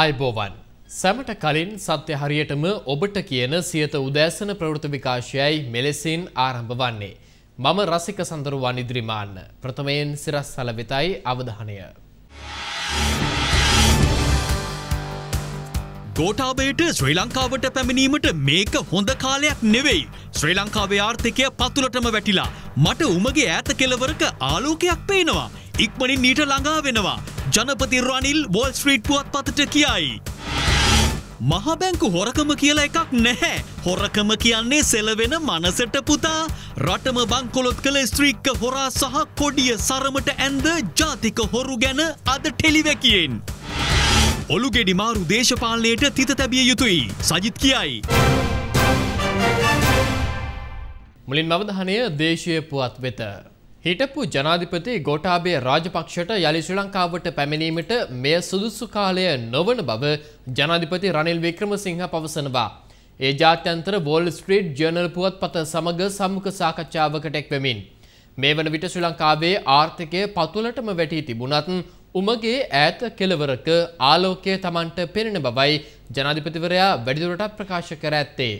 අයිබෝවන්. සැමට කලින් සත්‍ය හරියටම ඔබට කියන සියත උදෑසන ප්‍රවෘති විකාශයයි මෙලෙසින් ආරම්භ වන්නේ. මම රසික සඳරුවන් ඉදිරිමාන්න. ප්‍රථමයෙන් සිරස් සල වෙතයි අවධානය. ගෝටාබේට ශ්‍රී ලංකාවට පැමිණීමට මේක හොඳ කාලයක් නෙවෙයි. ශ්‍රී ලංකාවේ ආර්ථිකය පතුලටම වැටිලා. මට උමගේ ඈත කෙලවරක ආලෝකයක් පේනවා. ඉක්මනින් නීට ළඟා වෙනවා. ජනපති රනිල් වෝල් ස්ට්‍රීට් පුවත් පතට කියයි. මහබැංකු හොරකම කියලා එකක් නැහැ. හොරකම කියන්නේ සෙලවෙන මනසට පුතා. රටම බංකොලොත් කළ ස්ත්‍රීක්ක හොරා සහ කොඩිය සරමට ඇන්ද ජාතික හොරු ගැන අද ටෙලිවැකියෙන්. ඔළුගෙඩි මාරු දේශපාලනයට තිත තැබිය යුතුයි. සජිත් කියයි. මුලින් අවධානය දේශය පුවත් වෙත. හිටපු ජනාධිපති ගෝටාබේ රාජපක්ෂට යළි ශ්‍රී ලංකාවට පැමිණීමට මෙය සුදුසු කාලය නොවන බව ජනාධිපති රනිල් වික්‍රමසිංහ පවසනවා. ඒ ජාත්‍යන්තර වෝල් ස්ට්‍රීට් ජර්නල් පුවත්පත සමග සම්මුඛ සාකච්ඡාවකට එක්වෙමින්. මේ වන විට ශ්‍රී ලංකාවේ ආර්ථිකය පතුලටම වැටී තිබුණත් උමගේ ඈත කෙලවරක ආලෝකය තමන්ට පෙනෙන බවයි ජනාධිපතිවරයා වැඩිදුරටත් ප්‍රකාශ කර ඇත්තේ.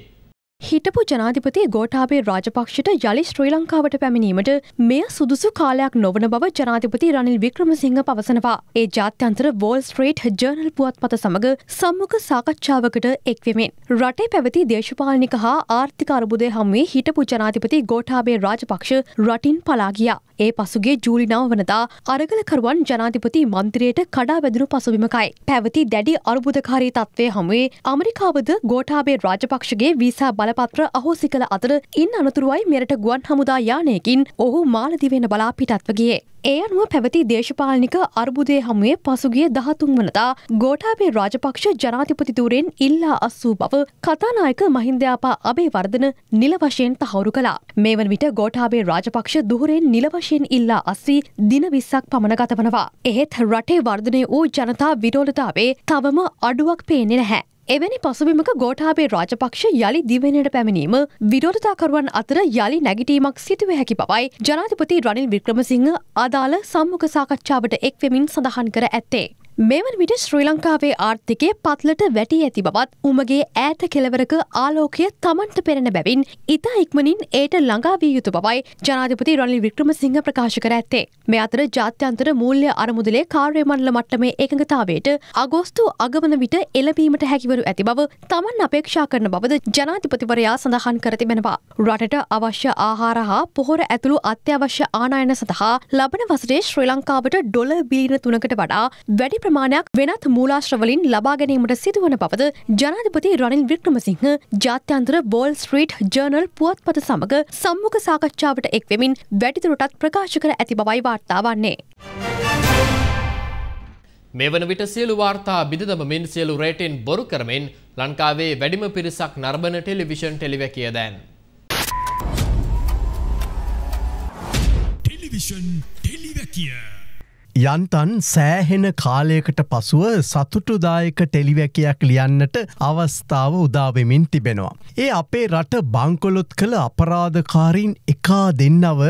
හිටපු ජනාධිපති ගෝටාබේ රාජපක්ෂට යළි ශ්‍රී ලංකාවට පැමිණීමට මෙය සුදුසු කාලයක් නොවන බව ජනාධිපති රනිල් වික්‍රමසිංහ පවසනවා. ඒ ජාත්‍යන්තර වෝල් ස්ට්‍රීට් ජර්නල් පුවත්පත සමග සම්මුඛ සාකච්ඡාවකට එක්වෙමින්. රටේ පැවති දේශපාලනික හා ආර්ථික අර්බුදය හමුවේ හිටපු ජනාධිපති ගෝටාබේ රාජපක්ෂ රටින් පලා ගියා. ඒ පසුගේ ජූලි නව වනදා අරගලකරුවන් ජනාධිපති මන්ත්‍රයට කඩා වැදුණු පසුබිමකයි. පැවති දැඩි අර්බුදකාරී තත්ත්වය හමුවේ අමරිකාවද ගෝටාබේ රාජපක්ෂගේ වීසා බල බලපත්‍ර අහෝසි කළ අතර ඉන් අනතුරුවයි මෙරට ගුවන් හමුදා යානයකින් ඔහු මාලදිවෙන බලා පිටත්වගේ. ඒ අනුව පැවති දේශපාලනික අර්බුදය හමුවේ පසුගිය දහතුන් වනතා ගෝටාපේ රාජපක්ෂ ජනාතිපතිතුරෙන් ඉල්ලා අස්සූ බව කතානායක මහින්දයාපා අබේ වර්ධන නිල වශයෙන් තහවුරු කලා. මේ වන විට ගෝටාබේ රාජපක්ෂ දුහරෙන් නිල වශයෙන් ඉල්ලා අස්සී දින විස්සක් පමණ ගතවනවා. එහෙත් රටේ වර්ධනය වූ ජනතා විරෝලතාවේ තවම අඩුවක් පේනෙ නැහැ. එවැනි පසුබිමක ගෝටාබේ රාජපක්ෂ යළි දිවෙනයට පැමිණීම විරෝධතාකරුවන් අතර යළි නැගිටීමක් සිදුව හැකි බවයි ජනාධිපති රනිල් වික්‍රමසිංහ අදාළ සම්මුඛ සාකච්ඡාවට එක්වෙමින් සඳහන් කර ඇත්තේ. මෙවන විට ශ්‍රී ලංකාවේ ආර්ථිකය පත්ලට වැටී ඇති බවත් උමගේ ඈත කෙලවරක ආලෝකය තමන්ට පෙරෙන බැවින් ඉතා ඉක්මනින් ඒට ළඟාවිය යුතු බවයි ජනාධපති රනිල් වික්‍රමසිංහ ප්‍රකාශ කර ඇත්තේ. මේ අතර ජාත්‍යන්තර මූල්‍ය අරමුදලේ කාර්යමණ්ඩල මට්ටමේ එකඟතාවයට අගෝස්තු අගමන විට එළබීමට හැකිවරු ඇති බව තමන් අපේක්ෂා කරන බවද ජනාධිපතිවරයා සඳහන් කර තිබෙනවා. රටට අවශ්‍ය ආහාර හා පොහොර ඇතුළු අත්‍යවශ්‍ය ආනායන සඳහා ලබන වසරේ ශ්‍රී ලංකාවට ඩොල බිලියන තුනකට වඩා වැඩි ප්‍ර ප්‍රමාණයක් වෙනත් මූලාශ්‍රවලින් ලබා ගැනීමට සිදුවන බවද ජනාධිපති රනිල් වික්‍රමසිංහ ජාත්‍යන්තර බෝල් ස්ට්‍රීට් ජර්නල් පුවත්පත සමඟ සම්මුඛ සාකච්ඡාවට එක්වෙමින් වැඩිදුරටත් ප්‍රකාශ කර ඇති බවයි වාර්තා වන්නේ. මේ වන විට සියලු වාර්තා බිදදමමින් සියලු රේටෙන් බොරු කරමින් ලංකාවේ වැඩිම පිරිසක් නර්බන ටෙලිවිෂන් ටෙලිවැකිය දැන්. ටෙලිවිෂන් ටෙලිවැකිය. යන්තන් සෑහෙන කාලයකට පසුව සතුටුදායක ටෙලිවැකයක් ලියන්නට අවස්ථාව උදාවෙමින් තිබෙනවා. ඒ අපේ රට බංකොලොත් කළ අපරාධකාරීන් එකා දෙන්නව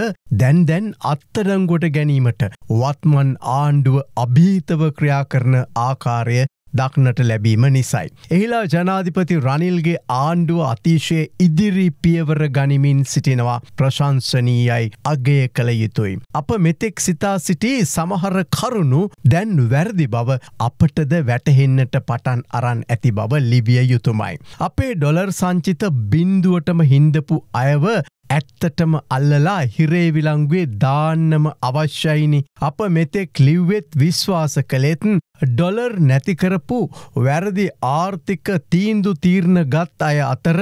දැන්දැන් අත්තරංගොට ගැනීමට වත්මන් ආණ්ඩුව අභීතව ක්‍රියා කරන ආකාරය දක්නට ලැබීම නිසයි. එහිලා ජනාධිපති රනිල්ගේ ආණ්ඩුව අතිශය ඉදිරි පියවර ගනිමින් සිටිනවා ප්‍රශංසනීයයි අගය කළ යුතුයි. අප මෙතෙක් සිතා සිටි සමහර කරුණු දැන් වැරදි බව අපටද වැටහෙන්නට පටන් අරන් ඇති බව ලිවිය යුතුමයි. අපේ ඩොලර් සංචිත බින්දුවටම හින්දපු අයව ඇත්තටම අල්ලලා හිරේ විලංගුවේ දාන්නම අවශ්‍යයිනි. අප මෙතෙක් ලිව්වෙත් විශ්වාස කළෙත්න් ඩොලර් නැතිකරපු වැරදි ආර්ථික තීන්දු තීරණ ගත් අය අතර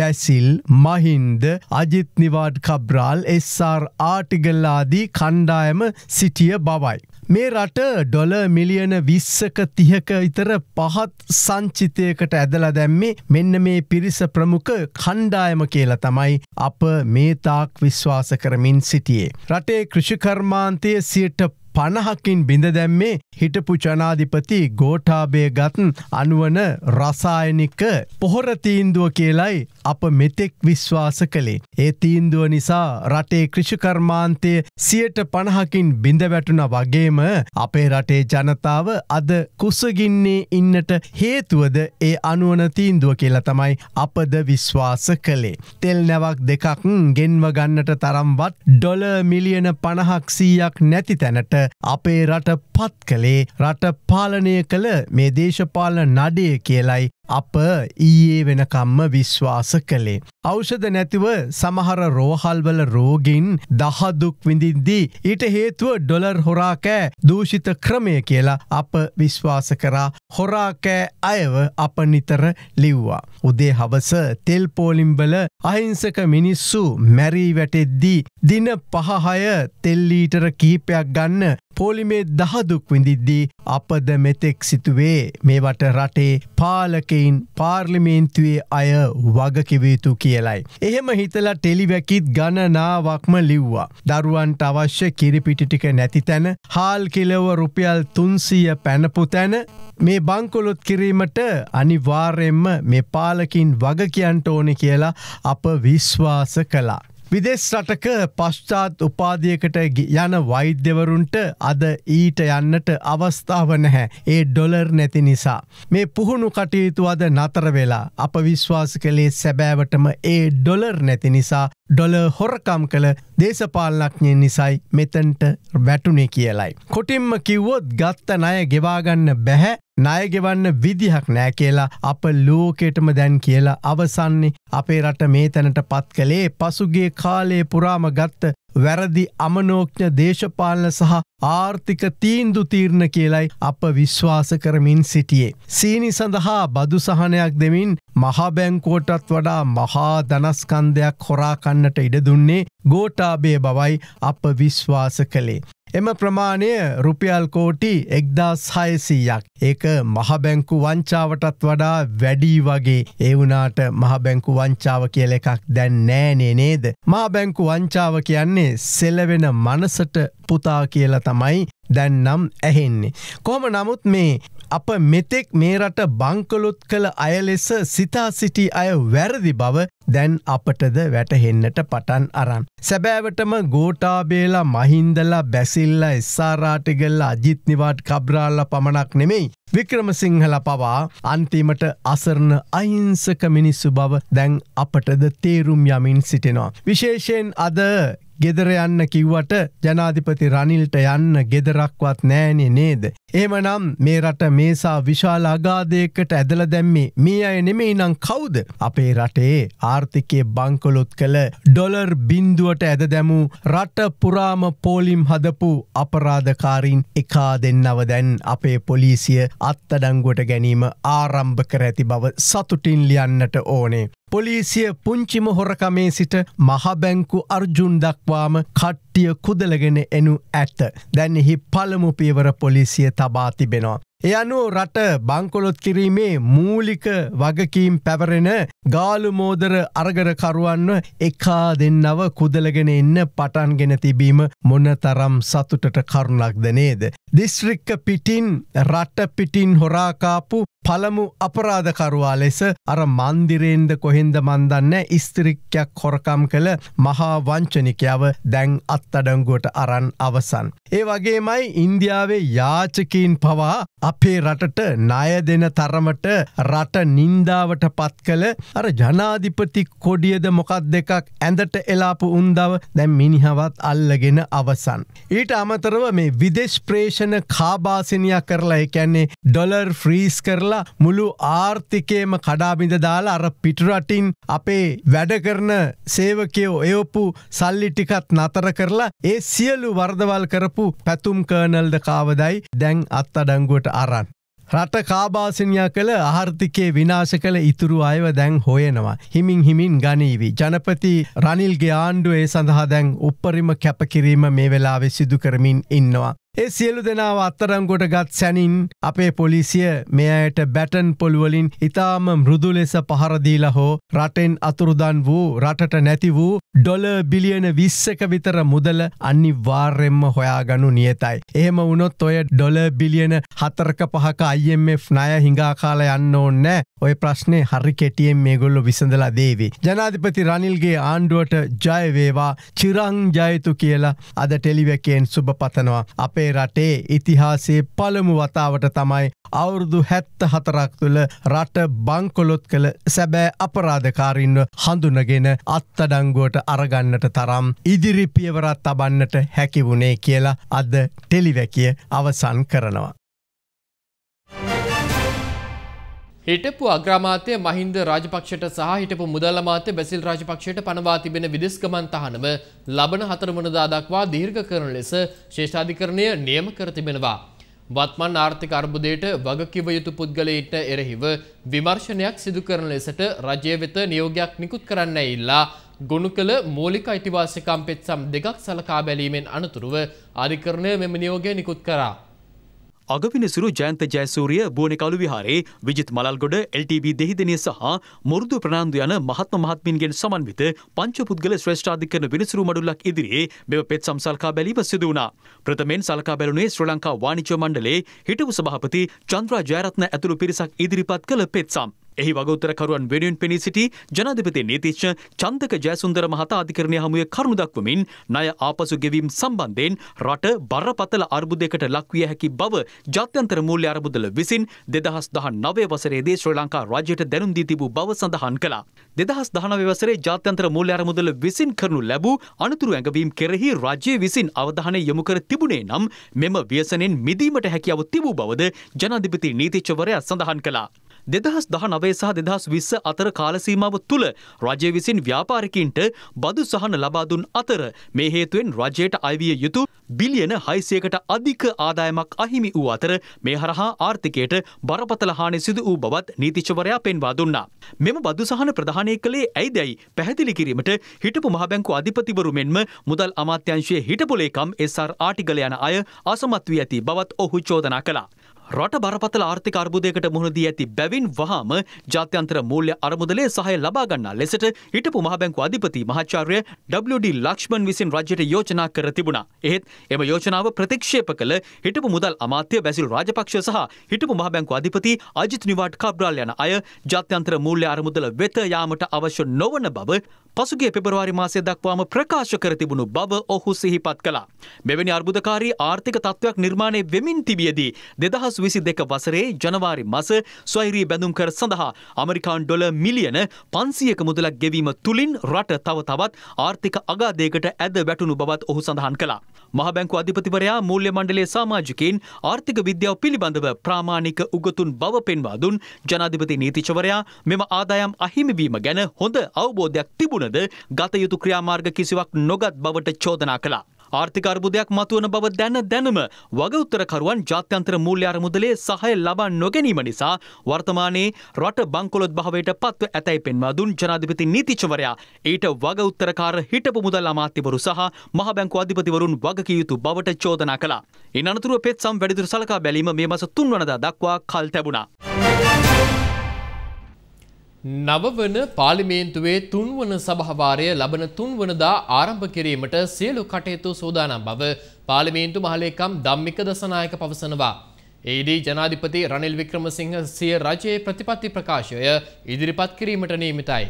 බැසිල් මහින්ද අජිත්නිවාඩ් කබ්‍රාල් එස්සාර් ආටිගල්ලාදී කණ්ඩායම සිටිය බවයි. මේ රට ඩොල මිලියන විස්සක තිහක ඉතර පහත් සංචිතයකට ඇදලා දැම්මේ මෙන්න මේ පිරිස ප්‍රමුඛ කණ්ඩායම කියලා තමයි අප මේතාක් විශ්වාස කරමින් සිටියේ. රටේ කෘෂිකර්මාන්තය සියට පණහකින් බිඳ දැම්මේ හිටපු ජනාධිපති ගෝඨාභය ගත් අනුවන රසායනික පොහොර තීන්දුව කියලයි අප මෙතෙක් විශ්වාස කළේ. ඒ තීන්දුව නිසා රටේ කෘෂිකර්මාන්තය සියට පණහකින් බිඳ වැටුණ වගේම අපේ රටේ ජනතාව අද කුසගින්නේ ඉන්නට හේතුවද ඒ අනුවන තීන්දුව කියලා තමයි අපද විශ්වාස කළේ. තෙල් නැවක් දෙකක් ගෙන්ව ගන්නට තරම්වත් ඩොල මිලියන පණහක් සීයක් නැති තැනට අපේ රට පත් කළේ රට පාලනය කළ මේ දේශපාලන නඩය කියලයි අප ඊයේ වෙනකම්ම විශ්වාස කළේ. අෞෂධ නැතිව සමහර රෝහල්වල රෝගින් දහදුක් විඳින්දී ඊට හේතුව ඩොලර් හොරාකෑ දූෂිත ක්‍රමය කියලා අප විශ්වාස කරා හොරාකෑ අයව අප නිතර ලිව්වා. උදේ හවස තෙල් පෝලිම්බල අහිංසක මිනිස්සු මැරී වැටෙද්දී දින පහහය තෙල්ලීටර කීපයක් ගන්න පොලිමේ දහදුක් විඳිද්දී අපද මෙතෙක් සිතුවේ මේවට රටේ පාලකයින් පාර්ලිමේන්තුවේ අය වගකිවයුතු කියලයි. එහෙම හිතලා ටෙලිවැකිත් ගණනාවක්ම ලිව්වා. දරුවන්ට අවශ්‍ය කිරිපිටිටික නැති තැන හාල් කිලව රුපියල් තුන්සිය පැනපු තැන මේ බංකොලොත් කිරීමට අනිවාර්යෙන්ම මේ පාලකින් වග කියන්ට ඕනෙ කියලා අප විශ්වාස කලා. විදෙස් රටක පශ්චාත් උපාදියකට යන වෛද්‍යවරුන්ට අද ඊට යන්නට අවස්ථාව නැහැ ඒ ඩොලර් නැති නිසා. මේ පුහුණු කටයුතු අද නතර වෙලා අප විශ්වාස කළේ සැබෑවටම ඒ ඩොලර් නැති නිසා ඩොල හොරකම් කළ දේශපාලනක්ඥයෙන් නිසයි මෙතන්ට වැටුනේ කියලයි. කොටින්ම කිව්වොත් ගත්ත ණය ගෙවාගන්න බැහැ ණයගෙවන්න විදිහක් නෑ කියලා අප ලෝකෙටම දැන් කියලා අවසන්නේ අපේ රට මේ තැනට පත් කළේ පසුගේ කාලයේ පුරාම ගත්ත වැරදි අමනෝඥ දේශපාලන සහ ආර්ථික තීන්දු තීරණ කියලයි අප විශ්වාස කරමින් සිටියේ. සීනි සඳහා බදු සහනයක් දෙමින් මහාබැංකෝටත් වඩා මහා දනස්කන්දයක් හොරාකන්නට ඉඩ දුන්නේ ගෝටාබේ බවයි අප විශ්වාස කළේ. එම ප්‍රමාණය රුපියල් කෝටි එක්දා සයසීයක්. ඒක මහබැංකු වංචාවටත් වඩා වැඩී වගේ ඒවුනාට මහබැංකු වංචාව කියල එකක් දැන් නෑනේ නේද. මහබැංකු වංචාව කියන්නේ සෙලවෙන මනසට පුතා කියලා තමයි දැන්නම් ඇහෙන්නේ. කොහම නමුත් මේ අප මෙතෙක් මේ රට බංකලොත් කළ අය ලෙස සිතා සිටි අය වැරදි බව දැන් අපටද වැටහෙන්නට පටන් අරන්. සැබෑවටම ගෝටාබේලා මහින්දලා බැසිල්ලා එස්සාරාටිගල්ලා අජිත්නිවාට් කබ්්‍රාල්ල පමණක් නෙමෙයි. වික්‍රමසිංහල පවා අන්තිමට අසරණ අහිංසක මිනිස්සු බව දැන් අපටද තේරුම් යමින් සිටිනවා. විශේෂයෙන් අද ගෙදර යන්න කිව්වට ජනාධිපති රනිල්ට යන්න ගෙදරක්වත් නෑනෙ නේද. ඒමනම් මේ රට මේසා විශාල අගාදයකට ඇදල දැම්මේ මේ අය නෙමෙයි නං කවුද. අපේ රටේ ආර්ථිකය බංකොලොත් කළ ඩොලර් බින්දුවට ඇද දැමූ රට පුරාම පෝලිම් හදපු අපරාධකාරීන් එකා දෙන්නව දැන් අපේ පොලිසිය අත්තඩංගුවට ගැනීම ආරම්භ කර ඇති බව සතුටින් ලියන්නට ඕනේ. පොලිසිය පුංචිම හොරකමේ සිට මහබැංකු අර්ජුන් දක්වාම කට්ටිය කුදලගෙන එනු ඇත්ත. දැන් එහි පළමු පියවර පොලිසිය තබා තිබෙනවා. එ අනුව රට බංකොලොත් කිරීමේ මූලික වගකීම් පැවරෙන ගාලුමෝදර අරගරකරුවන්ව එකා දෙන්නව කුදලගෙන එන්න පටන්ගෙන තිබීම මොන තරම් සතුටට කරුණක්ද නේද. දිස්ත්‍රික්ක පිටින් රට පිටින් හොරාකාපු පළමු අපරාධකරවා ලෙස අර මන්දිරේන්ද කොහෙන්ද මන්දන්න ස්තිරික්්‍යයක් හොරකම් කළ මහා වංචනිකයාව දැන් අත්තඩංගුවට අරන් අවසන්. ඒ වගේමයි ඉන්දියාවේ යාචකීන් පවා අපේ රටට ණය දෙන තරමට රට නින්දාවට පත් කළ අර ජනාධිපති කොඩියද මොකක් දෙකක් ඇඳට එලාපු උන්දව දැම් මිනිහවත් අල්ලගෙන අවසන්. ඊට අමතරව මේ විදේශ ප්‍රේෂණ කාබාසිනයක් කරලා එකන්නේ ඩොලර් ෆ්‍රීස් කරලා මුළු ආර්ථිකයම කඩාබිඳ දාලා අර පිටරටින් අපේ වැඩ කරන සේවකයෝ එයොපු සල්ලිටිකත් නතර කරලා ඒ සියලු වර්දවල් කරපු පැතුම් කර්නල්ද කාවදයි දැන් අත් අඩංගුවට අරන්. රට කාබාසනයා කළ ආර්ථිකයේ විනාශ කළ ඉතුරු අයව දැන් හොයනවා. හිමින් හිමින් ගනීවි. ජනපති රනිල්ගේ ආණ්ඩුවේ සඳහා දැන් උප්පරිම කැපකිරීම මේ වෙලාවෙ සිදු කරමින් ඉන්නවා. ඒ සියලු දෙනාව අත්තරංගොට ගත් සැනින් අපේ පොලිසිය මේ අයට බැටන් පොළුවලින් ඉතාම මෘදු ලෙස පහරදීල හෝ රටෙන් අතුරුදන් වූ රටට නැති වූ ඩොල බිලියන විස්සක විතර මුදල අනි වාර්යෙන්ම හොයාගනු නියතයි. එහෙම වුණොත් ඔය ඩොල බිලියන හතරක පහක අයිෙම්F ණය හිඟාකාල යන්න ඕන්නෑ ඔය ප්‍රශ්නය හරි කෙටියෙන් මේගොල්ලො විසඳලා දේවි. ජනාධිපති රනිල්ගේ ආණ්ඩුවට ජයවේවා චිරං ජයතු කියලා අද ටෙලිවකෙන් සුභ පතනවා අප අපේ රටේ ඉතිහාසේ පළමු වතාවට තමයි අවුරුදු හැත්ත හතරක් තුළ රට බංකොලොත් කළ සැබෑ අපරාධකාරින්ව හඳුනගෙන අත්තඩංගුවට අරගන්නට තරම් ඉදිරිපියවරත් තබන්නට හැකිවුණේ කියලා අද ටෙලිවැකිය අවසන් කරනවා. හිටපු අග්‍රාමාත්‍ය මහින්ද රාජපක්ෂට සහ හිටපු මුදල් අමාත්‍ය බැසිල් රාජපක්ෂයට පනවා තිබෙන විදෙස් ගමන් තහනම ලබන හතර වෙනිදා දක්වා දීර්ඝ කරන ලෙස ශේෂාධිකරණය නියම කර තිබෙනවා. වත්මන් ආර්ථික අර්බුදයට වගකිව යුතු පුද්ගලයින්ට එරෙහිව විමර්ශනයක් සිදු කරන ලෙසට රජය වෙත නියෝගයක් නිකුත් කරන්න ඉල්ලා ගොුණු කළ මූලික අයිතිවාසිකම් පෙත්සම් දෙකක් සලකා බැලීමෙන් අනතුරුව අධිකරණය මෙම නියෝගය නිකුත් කරා. අගවිනිසුරු ජයන්ත ජයසූරිය බුවනකලු විහාරේ විජිත් මලල්ගොඩ LTB දෙහිදනය සහ මුරුදු ප්‍රනාාන්දු යන මහත්ම මහත්මින්ගෙන් සමන්විත පංච පුද්ගල ශ්‍රෂ්ඨාධිකරන විනිසුරු මඩුල්ලක් ඉදිරියේ මෙම පෙත් සම්සල්කා බැලීම සිදු වුණා. ප්‍රථමෙන් සල්කා බැලුණේ ශ්‍රී ලංකා වාණිජ්‍ය මණ්ඩලේ හිටපු සභාපති චන්ද්‍රා ජයරත්න ඇතුළු පිරිසක් ඉදිරිපත් කළ පෙත්සම්. එහි වගඋත්තරකරුවන් වෙනුවෙන් පෙනී සිටි ජනාධිපති නීතිශ්‍ය චන්දක ජයසුන්දර මහතා අධිකරණය හමුවේ කරුණු දක්වමින් ණය ආපසු ගෙවීම් සම්බන්ධයෙන් රට බරපතල අර්බුදයකට ලක්විය හැකි බව ජාත්‍යන්තර මූල්‍ය අරබුදල විසින් දෙදහස් දහ නවය වසරේදී ශ්‍රී ලංකා රාජ්‍යයට දැනුම් දී තිබූ බව සඳහන් කළා. දෙදහස් දහනවය වසරේ ජාත්‍යන්තර මූල්‍ය අරමුදල විසින් කරනු ලැබූ අනතුරු ඇඟවීම් කෙරෙහි රජය විසින් අවධානය යොමු කර තිබුණේ නම් මෙම ව්‍යසනෙන් මිදීමට හැකියාව තිබූ බවද ජනාධිපති නීතිච්චවරයා සඳහන් කළා. දෙදහස් දහ නවේ සහ දෙදහස් විස්ස අතර කාලසීමාව තුළ රජය විසින් ව්‍යාපාරිකින්ට බදු සහන ලබාදුන් අතර මේ හේතුවෙන් රජයට අයවිය යුතු බිලියන හයිසයකට අධික ආදායමක් අහිමි වූ අතර මේ හරහා ආර්ථිකයට බරපතල හානි සිදු වූ බවත් නීතිචවරයා පෙන්වා දුන්නා. මෙම බදු සහන ප්‍රධානය කළේ ඇයිදැයි පැහැදිලි කිරීමට හිටපු මහබැංකු අධිපතිවරු මෙන්ම මුදල් අමාත්‍යංශයේ හිටපුලේකම් SR ආටිගල යන අය අසමත් වී ඇති බවත් ඔහු චෝදනා කළා. රට බරපතල ආර්ථික අර්බුදයකට මුහුණ දී ඇති බැවින් වහාම ජාත්‍යන්තර මූල්‍ය අරමුදලේ සහය ලබා ගන්නා ලෙසට හිටපු මහ බැංකු අධිපති මහාචාර්ය WD ලක්ෂ්මන් විසින් රජයට යෝජනා කර තිබුණා. එහෙත් එම යෝජනාව ප්‍රතික්ෂේප කළ හිටපු මුදල් අමාත්‍ය බැසිල් රාජපක්ෂ සහ හිටපු මහ බැංකු අධිපති අජිත් නිවාඩ් කබ්‍රාල් යන අය ජාත්‍යන්තර මූල්‍ය අරමුදල වෙත යාමට අවශ්‍ය නොවන බව පසුගිය පෙබරවාරි මාසය දක්වාම ප්‍රකාශ කර තිබුණු බව ඔහු සිහිපත් කළා. මෙවැනි අර්බුදකාරී ආර්ථික තත්ත්වයක් නිර්මාණය වෙමින් තිබියදී දෙදහස් විසි දෙක වසරේ ජනවාරි මස ස්වෛරී බැඳුම් කර සඳහා අමරිකාන් ඩොල මිලියන පන්සියක මුදලක් ගෙවීම තුළින් රට තව තවත් ආර්ථික අගාදයකට ඇද වැටුණු බවත් ඔහු සඳහන් කළා. මහබැංකු අධිපතිවරයා මූල්‍ය මණ්ඩලේ සාමාජිකයින් ආර්ථික විද්‍යාව පිළිබඳව ප්‍රාමාණික උගතුන් බව පෙන්වා දුන් ජනාධිපති නීතිචවරයා මෙම ආදායම් අහිමිවීම ගැන හොඳ අවබෝධයක් තිබුණද ගතයුතු ක්‍රියාමාර්ග කිසිවක් නොගත් බවට චෝදනා කළා. ආර්ථික අර්බුදයක් මතුවන බව දැන දැනම වගඋත්තරකරුවන් ජාත්‍යන්තර මූල්‍ය අරමුදලේ සහය ලබා නොගැනීම නිසා වර්තමානයේ රට බංකොලොත් භාවයට පත්ව ඇතැයි පෙන්වා දුන් ජනාධිපති නීතිචවරයා ඊට වගඋත්තරකාර හිටපු මුදල් අමාත්‍යවරු සහ මහ බැංකු අධිපතිවරුන් වගකිය යුතු බවට චෝදනා කළා. ඉන් අනතුරුව පෙත්සම් වැඩිදුර සලකා බැලීම මේ මස තුන්වනදා දක්වා කල් තැබුණා. නවවන පාලිමේන්තුවේ තුන්වන සභාවාරය ලබන තුන්වනදා ආරම්භ කිරීමට සියලු කටයුතු සූදානම් බව පාලිමේන්තු මහලේකම් ධම්මික දසනායක පවසනවා. ඒඩී ජනාධිපති රනිල් වික්‍රමසිංහ සිය රජයේ ප්‍රතිපත්ති ප්‍රකාශය ඉදිරිපත් කිරීමට නියමිතයි.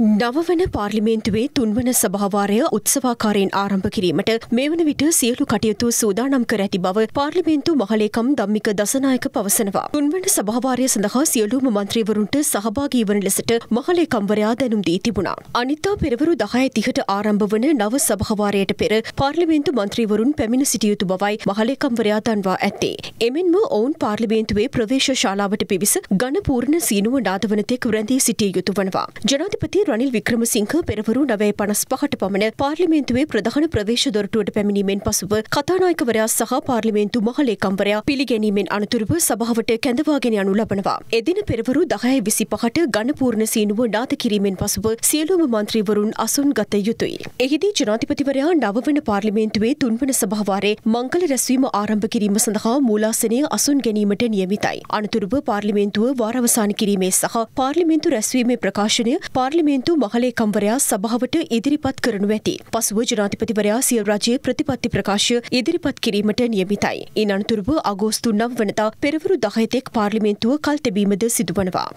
නවවන පාර්ලිමේන්තුවේ තුන්වන සභාවාරය උත්සවාකාරයෙන් ආරම්භ කිරීමට මෙවන විට සියලු කටයුතු සූදානම් කර ඇති බව පාර්ලිමේන්තු මහලේකම් ධම්මික දසනායක පවසනවා. තුන්වන සභාවාරය සඳහා සියලුම මන්ත්‍රීවරුන්ට සහභාගී වන ලෙසට මහලේකම්වරයා දැනුම් දී තිබුණා. අනිතා පෙරවරු 10:30ට ආරම්භ වන නව සභාවාරයට පෙර පාර්ලිමේන්තු මන්ත්‍රීවරුන් පැමිණ සිටිය යුතු බවයි මහලේකම්වරයා දන්වා ඇත්තේ. එමෙන්ම ඔවුන් පාර්ලිමේන්තුවේ ප්‍රවේශ ශාලාවට පිවිස ඝන පූර්ණ සීනුව නාදවන තෙක් රැඳී සිටිය යුතු වනවා. ජනාධිපති අධිපති රනිල් වික්‍රමසිංහ පෙරවරු නවය පනස් පහට පමණ පාර්ලිමේන්තුවේ ප්‍රධාන ප්‍රවේශ දොරටුවට පැමිණීමෙන් පසුව කතානායකවරයා සහ පාර්ලිමේන්තු මහලේකම්වරයා පිළිගැනීමෙන් අනතුරුව සභාවට කැඳවාගෙන යනු ලබනවා. එදින පෙරවරු දහය විසි පහට ගණපූර්ණ සීනුව නාත කිරීමෙන් පසුව සියලුම මන්ත්‍රීවරුන් අසුන් ගත යුතුයි. එහිදී ජනාධිපතිවරයා නවවන පාර්ලිමේන්තුවේ තුන්වන සභාවාරේ මංගල රැස්වීම ආරම්භ කිරීම සඳහා මූලාසනය අසුන් ගැනීමට නියමිතයි. අනතුරුව පාර්ලිමේන්තුව වාරවසාන කිරීමේ සහ පාර්ලිමේන්තු රැස්වීමේ ප්‍රකාශනය පාර්ලිමේ පාර්ලිමේන්තු මහලේකම්වරයා සභාවට ඉදිරිපත් කරනු ඇති. පසුව ජනාධිපතිවරයා සිය රජයේ ප්‍රතිපත්ති ප්‍රකාශය ඉදිරිපත් කිරීමට නියමිතයි. ඉන් අනතුරුව අගෝස්තු 9 වනදා පෙරවරු 10 තෙක් පාර්ලිමේන්තුව කල් තැබීමද සිදුවනවා.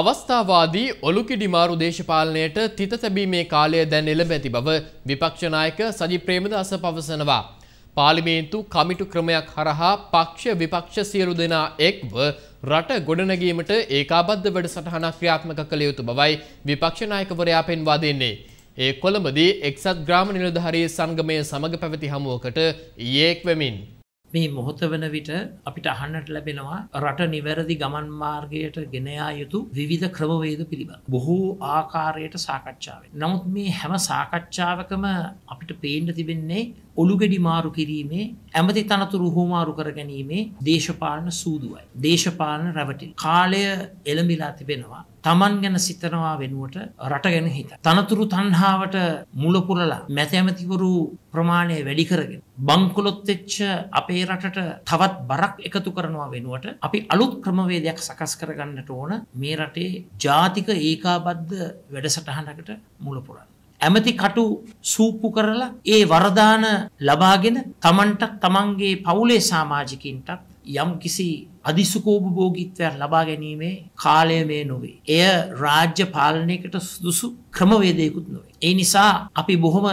අවස්ථාවාදී ඔලුකිඩි මාරු දේශපාලනයට තිත තැබීමේ කාලය දැන් එළඹ ඇති බව විපක්ෂ නායක සජිත් ප්‍රේමදාස පවසනවා. පාලිමේන්තු කමිටු ක්‍රමයක් හරහා පක්ෂ විපක්ෂ සියලු දෙනා එක්ව රට ගොඩනැගීමට ඒකාබද්ධ වැඩසටහන ක්‍රියාත්මක කළ යුතු බවයි විපක්ෂ නායකවරයා පෙන්වා දෙන්නේ. ඒ කොළඹදී එක්සත් ග්‍රාම නිලධාරී සංගමය සමග පැවති හමුවකට ඊයෙක් වෙමින්. මේ මොහොත වන විට අපිට අහන්නට ලැබෙනවා රට නිවැරදි ගමන් මාර්ගයට ගෙනයා යුතු විධ ක්‍රමවේද පිළිබඳ. බොහෝ ආකාරයට සාකච්ඡාව. නමුත් මේ හැම සාකච්ඡාවකම අපිට පේන්ඩ තිබෙන්නේ ඔළුගෙඩි මාරු කිරීමේ ඇමති තනතුරු හෝමාරු කර ගැනීමේ දේශපාලන සූදුවයි. දේශපාලන රැවටිල්. කාලය එළඹිලා තිබෙනවා. තමන් ගැන සිතනවා වෙනුවට රට ගැන හිත. තනතුරු තන්හාාවට මුලපුරලා මැතැමතිවරු ප්‍රමාණය වැඩි කරගෙන. බංකොලොත් එච්ච අපේ රටට තවත් බරක් එකතු කරනවා වෙනුවට අපි අලුත් ක්‍රමවේදයක් සකස් කරගන්නට ඕන මේ රටේ ජාතික ඒකාබද්ධ වැඩසටහනකට මුලපුරන්න. ඇමති කටු සූප්පු කරලා ඒ වරදාන ලබාගෙන තමන්ට තමන්ගේ පවුලේ සමාජිකින්ටත් යම් කිසි අධිසුකෝභභෝගිත්වයක් ලබා ගැනීමේ කාලය මේ නොවේ. එය රාජ්‍ය පාලනයකට සුදුසු ක්‍රමවේදයකුත් නොවේ. ඒ නිසා අපි බොහොම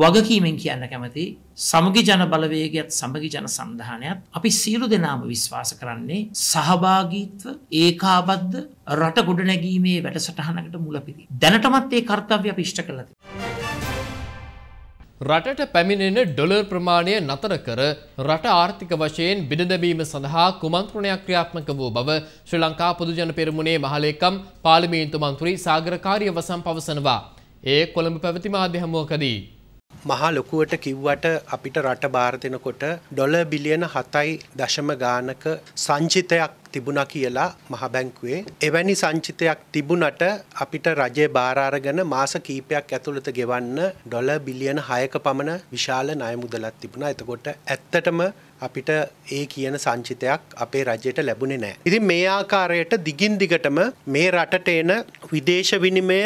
වගකීමෙන් කියන්න කැමති සමගි ජන බලවේගයත් සමගි ජන සන්ධානයත් අපි සියලු දෙනාම විශ්වාස කරන්නේ සහභාගීත්ව ඒකාබද්ධ රට ගොඩනැගීමේ වැඩසටහනකට මුලපිරි. දැනටමත් ඒ කර්තව්‍ය අපි ඉෂ්ට කළා රටට පැමිණෙන ඩොලර් ප්‍රමාණය නතර කර රට ආර්ථික වශයෙන් බිඩදැබීම සඳහා කුමන්ත්‍රණයක් ක්‍රියාත්මක වූ බව ශ්‍රී ලංකා පොදුජන පෙරමුණේ මහලේකම් පාර්ලිමේන්තු මන්ත්‍රී සාගරකාරිය වසම් පවසනවා. ඒ කොළඹ පැවති මාධ්‍ය හමුවකදී මහා ලොකුවට කිව්වට අපිට රට බාර දෙනකොට ඩොල බිලියන 7යි දශම ගානක සංචිතයක් තිබුණා කියලා මහබැංකුවේ එවැනි සංචිතයක් තිබුණට අපිට රජය බාර අරගෙන මාස කීපයක් ඇතුළත ගෙවන්න ඩොලර් බිලියන 6ක පමණ විශාල ණය මුදලක් තිබුණා. එතකොට ඇත්තටම අපිට ඒ කියන සංචිතයක් අපේ රජයට ලැබුණේ නෑ. ඉතින් මේ ආකාරයට දිගින් දිගටම මේ රටට එන විදේශ විනිමය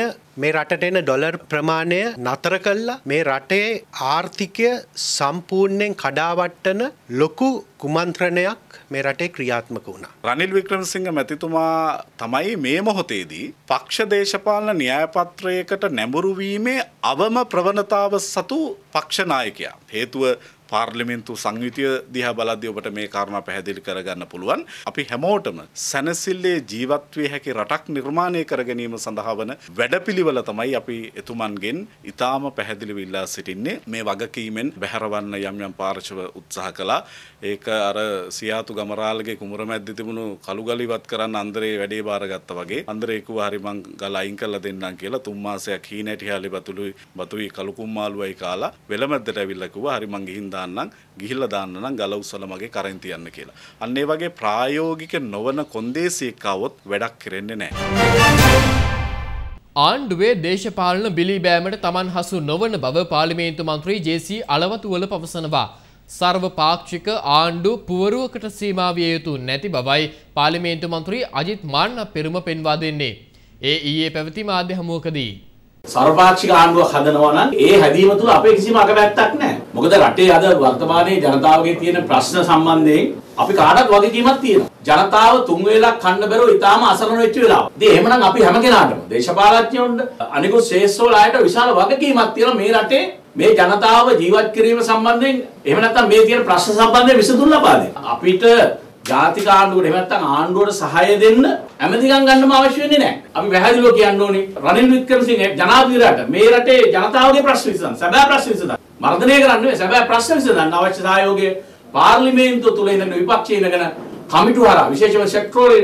මේ රටට එන ඩොලර් ප්‍රමාණය නතර කළා මේ රටේ ආර්ථිකය සම්පූර්ණයෙන් කඩාවට්ටන ලොකු කුමන්ත්‍රණයක් මේ රටේ ක්‍රියාත්මක වුණා. රනිල් වික්‍රමසිංහ මැතිතුමා තමයි මේ මොහොතේදී පක්ෂ දේශපාලන න්‍යායපත්‍රයකට නැඹුරු වීමේ අවම ප්‍රවණතාව සතු පක්ෂ නායකයා. හේතුව පාර්ලිමේන්තු සංයුතිය දිහා බලද්දී ඔබට මේ කාරණා පැහැදිලි කරගන්න පුළුවන්. අපි හැමෝටම සැනසille ජීවත් විය හැකි රටක් නිර්මාණය කර ගැනීම සඳහා වන වැඩපිළිවෙල තමයි අපි එතුමන්ගෙන් ඊටාම පැහැදිලිව ඉල්ලා සිටින්නේ. මේ වගකීමෙන් බැහැරවන්න යම් යම් පාර්ශව උත්සාහ කළා. ඒක අර සියාතු ගමරාල්ගේ කුමරමැද්දි තිබුණු කලුගලිවත් කරන්න අන්දරේ වැඩේ බාරගත්තා වගේ. අන්දරේ කිව්වා හරි මං ගල අයින් කරලා දෙන්නම් කියලා තුන් මාසයක් හීනැටි හැලි බතුලුයි බතුයි කලු කුම්මාලුවයි කාලා වෙලමැද්දට ඇවිල්ලා කිව්වා හරි මං ගිහින් දාන්නම් ගිහිල්ලා දාන්න නම් ගල උසල මගේ කරෙන් තියන්න කියලා. අන්න ඒ වගේ ප්‍රායෝගික නොවන කොන්දේසියෙක් આવොත් වැඩක් කරෙන්නේ නැහැ. ආණ්ඩුවේ දේශපාලන බිලිබෑමට තමන් හසු නොවන බව පාලිමේන්තු මන්ත්‍රී ජේසී අලවතුවල පවසනවා. සර්ව පාක්ෂික ආණ්ඩු පුවරුවකට සීමාවිය යුතු නැති බවයි පාලිමේන්තු මන්ත්‍රී අජිත් මාන්න පෙරුම පෙන්වා දෙන්නේ. ඒ ඊයේ පැවති මාධ්‍ය හමුවකදී. සර්වාක්ෂික ආණ්ඩුවක් හදනවා නම් ඒ හැදීම තුල අපේ කිසිම අකමැත්තක් නැහැ. මොකද රටේ අද වර්තමානයේ ජනතාවගේ තියෙන ප්‍රශ්න සම්බන්ධයෙන් අපි කාටවත් වගකීමක් තියෙනවා. ජනතාව තුන් වේලක් කන්න බැරුව ඉතාලම අසරණ වෙච්ච වෙලාව. ඉතින් එහෙමනම් අපි හැම කෙනාටම දේශපාලඥයොන්ට අනිකුත් ශේෂ්ඨවල අයට විශාල වගකීමක් තියෙනවා මේ රටේ මේ ජනතාව ජීවත් කිරීම සම්බන්ධයෙන් එහෙම නැත්නම් මේ තියෙන ප්‍රශ්න සම්බන්ධයෙන් විසඳුම් ලබා දෙන්න. අපිට ජාතික ආණ්ඩුවට එහෙම නැත්නම් ආණ්ඩුවට සහාය දෙන්න ඇමතිකම් ගන්නම අවශ්‍ය වෙන්නේ නැහැ. අපි වැහැදිලිව කියන්න ඕනේ රනිල් වික්‍රමසිංහ ජනාධිපතිරට මේ රටේ ජනතාවගේ ප්‍රශ්න විසඳන සැබෑ ප්‍රශ්න විසඳන මර්ධනය කරන්න නෙවෙයි සැබෑ ප්‍රශ්න විසඳන්න අවශ්‍ය සහයෝගය පාර්ලිමේන්තුව තුල ඉඳන් විපක්ෂය ඉඳගෙන කමිටු හරහා විශේෂව සෙක්ටෝරල්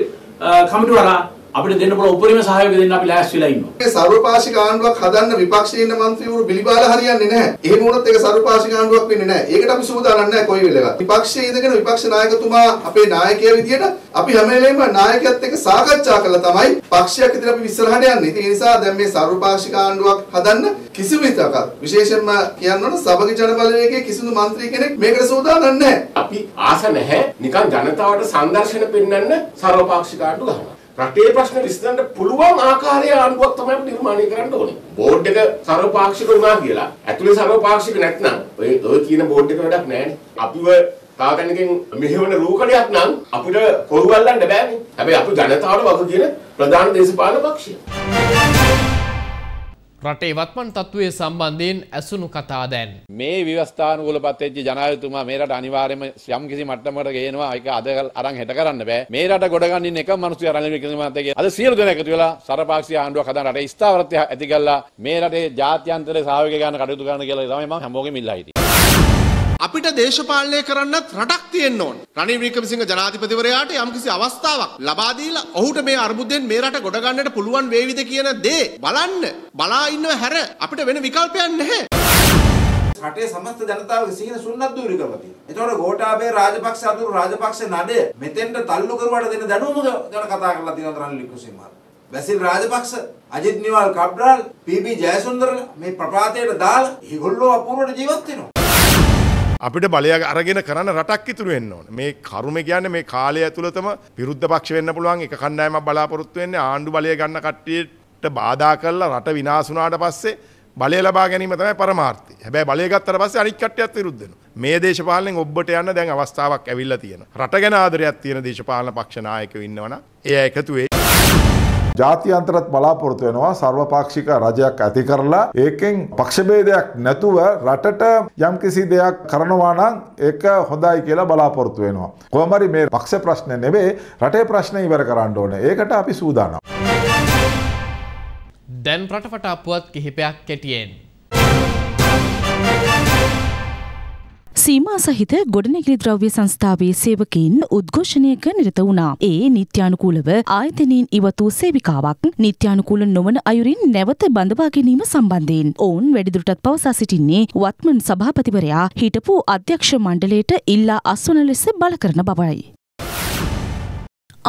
කමිටු හරහා අපිට දෙන්න පුළුවන් උපරිම සහයෝගය දෙන්න අපි ලෑස්ති වෙලා ඉන්නවා. මේ ਸਰවපාශික ආණ්ඩුවක් හදන්න විපක්ෂයේ ඉන්න මන්ත්‍රීවරු බිලිබාලා හරියන්නේ නැහැ. එහෙම වුණොත් ඒක ਸਰවපාශික ආණ්ඩුවක් වෙන්නේ නැහැ. ඒකට අපි සූදානම් නැහැ කොයි වෙලාවකත්. විපක්ෂයේ ඉඳගෙන විපක්ෂ නායකතුමා අපේ නායකයා විදියට අපි හැම වෙලෙම නායකයත් එක්ක සාකච්ඡා කරලා තමයි පක්ෂයක් ඉදිරියට අපි ඉස්සරහට යන්නේ. ඒ නිසා දැන් මේ ਸਰවපාශික ආණ්ඩුවක් හදන්න කිසිම විතක විශේෂයෙන්ම කියන්න ඕන සමගි ජන බලවේගයේ කිසිදු മന്ത്രി කෙනෙක් මේකට සූදානම් නැහැ. අපි ආස නැහැ නිකන් ජනතාවට සංදර්ශන පෙන්වන්න ਸਰවපාක්ෂික ආණ්ඩු ගන්නවා. රටේ ප්‍රශ්න විසඳන්න පුළුවන් ආකාරයේ ආණ්ඩුවක් තමයි අපි නිර්මාණය කරන්න ඕනේ. බෝඩ් එක සර්වපාක්ෂික වුණා කියලා. ඇතුලේ සර්වපාක්ෂික නැත්නම් ඔය ඔය කියන බෝඩ් එක වැඩක් නැහැ. අපිව තාගන්නකින් මෙහෙවන රූකඩයක් නම් අපිට කොරු අල්ලන්න බෑනේ. හැබැයි අපි ජනතාවට වග කියන ප්‍රධාන දේශපාලන පක්ෂය. රටේ වත්මන් තත්ත්වය සම්බන්ධයෙන් ඇසුණු කතා දැන්. මේ විවස්ථානකූල පත්තච්චි ජනායතුමා මේරට අනිවාර්යම යම් කිසි මට්ටමට ගේනවා එක අදකල් අරන් හට කරන්න බෑ මේරට ගොඩගන්න එක මනුතු අරලිකිමතගේ අද සියල් දෙන එකතු වෙලා සරපාක්ෂය ආණ්ඩුව කදරට ස්ථාවරත්ය ඇතිකල්ලා මේරටේ ජාත්‍යන්තර සාවක ගන්න කටයුතු කරන්න කියලා තමයි මම හැමෝගෙම ඉල්ලා හිටියේ. අපිට දේශපාලනය කරන්නත් රටක් තියෙන්න ඕන. රනිල් වික්‍රමසිංහ ජනාධිපතිවරයාට යම්කිසි අවස්ථාවක් ලබා දීලා ඔහුට මේ අර්බුදයෙන් මේ රට ගොඩ ගන්නට පුළුවන් වේවිද කියන දේ බලන්න. බලා ඉන්නව හැර අපිට වෙන විකල්පයක් නැහැ. රටේ සමස්ත ජනතාවගේ සිහින සුන්නද්දූරි කරලා තියෙනවා. ඒතකොට ගෝඨාභය රාජපක්ෂ අඳුරු රාජපක්ෂ නඩය මෙතෙන්ට තල්ලු කරුවාට දෙන දැනුම ගැන කතා කරලා තියෙනවා රනිල් වික්‍රමසිංහ. බැසිල් රාජපක්ෂ අජිත් නිවාල් කබ්‍රාල් පීබී ජයසුන්දර මේ ප්‍රපාතයට දාලා ඒගොල්ලෝ අපූර්වට ජීවත් වෙනවා. අපිට බලය අරගෙන කරන්න රටක් ඉතුරු වෙන්න ඕන. මේ කරුම කියන්නේ මේ කාලය ඇතුළතම විරුද්ධ පක්ෂ වෙන්න පුළුවන් එක කණ්ඩායමක් බලාපොරොත්තු වෙන්නේ ආණ්ඩු බලය ගන්න කට්ටියට බාධා කරලා රට විනාශ වුණාට පස්සේ බලය ලබා ගැනීම තමයි පරමාර්ථය. හැබැයි බලය ගත්තට පස්සේ අනිත් කට්ටියත් විරුද්ධ වෙනවා. මේ දේශපාලනෙන් ඔබට යන්න දැන් අවස්ථාවක් ඇවිල්ලා තියෙනවා. රට ගැන ආදරයක් තියෙන දේශපාලන පක්ෂ නායකයෝ ඉන්නවනම් එයා එකතු වෙයි. ජාතියන්තරත් බලාපොරොත්තු වෙනවා සර්වපාක්ෂික රජයක් ඇති කරලා ඒකෙන් පක්ෂභේදයක් නැතුව රටට යම්කිසි දෙයක් කරනවා නම් ඒක හොඳයි කියලා බලාපොරොත්තු වෙනවා. කොහොම හරි මේ පක්ෂ ප්‍රශ්න නෙවෙයි රටේ ප්‍රශ්න ඉවර කරන්න ඕනේ. ඒකට අපි සූදානම්. දැන් රටවට අපුවත් කිහිපයක් කෙටියෙන්. සීමා සහිත ගොඩනැගිලි ද්‍රව්‍ය සංස්ථාවේ සේවකයින් උද්ඝෝෂණයක නිරත වුණා. ඒ නිත්‍යානුකූලව ආයතනයෙන් ඉවත් වූ සේවිකාවක් නිත්‍යානුකූල නොවන අයුරින් නැවත බඳවා ගැනීම සම්බන්ධයෙන් ඔවුන් වැඩිදුරටත් පවසා සිටින්නේ වත්මන් සභාපතිවරයා හිටපු අධ්‍යක්ෂ මණ්ඩලයට ඉල්ලා අස්වන ලෙස බල කරන බවයි.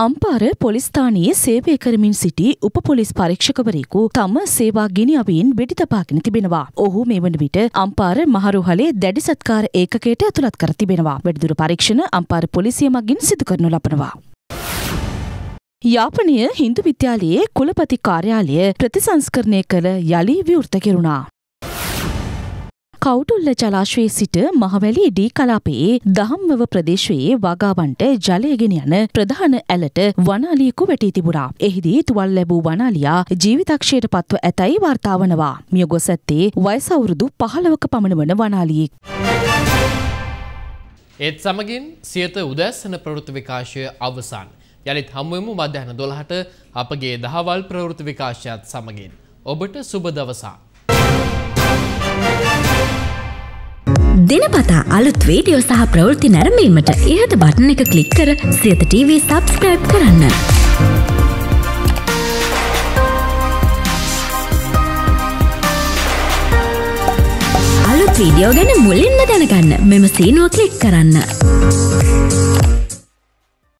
අම්පාර පොලිස්ථානයේ සේවය කරමින් සිටි උප පොලිස් පරීක්ෂකවරයෙකු තම සේවා ගිනි අවීන් වෙඩි තබාගෙන තිබෙනවා. ඔහු මේ වන විට අම්පාර මහරුහලේ දැඩි සත්කාර ඒකකයට ඇතුළත් කර තිබෙනවා. වෙඩිදුර පරීක්ෂණ අම්පාර පොලිසිය මගින් සිදු කරනු ලබනවා. යාපනය හින්දු විද්‍යාලයේ කුලපති කාර්යාලය ප්‍රතිසංස්කරණය කළ යළි විවෘත කෙරුණා. කවුටුල්ල ජලාශයේ සිට මහවැලි ඩී කලාපයේ දහම්වව ප්‍රදේශයේ වගාවන්ට ජලයගෙන යන ප්‍රධාන ඇලට වනාලියකු වැටී තිබුණා. එහිදී තුවල් ලැබූ වනාලියා ජීවිතක්ෂයට පත්ව ඇතැයි වාර්තාවනවා. මිය ගොස් ඇත්තේ වයසවුරුදු පහළවක පමණ වන වනාලියෙක්. ඒත් සමගින් සියත උදැස්සන ප්‍රවෘත්ති විකාශය අවසන්. යළිත් හමුවමු මධ්‍යහන දොළහට අපගේ දහවල් ප්‍රවෘත්ති විකාශයත් සමගින්. ඔබට සුබ දවසා. දිනපතා අලුත් වීඩියෝ සහ ප්‍රවෘති නැරඹීමට ඉහත බටන එක ක්ලික් කර සියත TV සබස්ක්‍රයිබ් කරන්න. අලුත් වීඩියෝ ගැන මුලින්ම දැනගන්න මෙම සීනුව ක්ලික් කරන්න.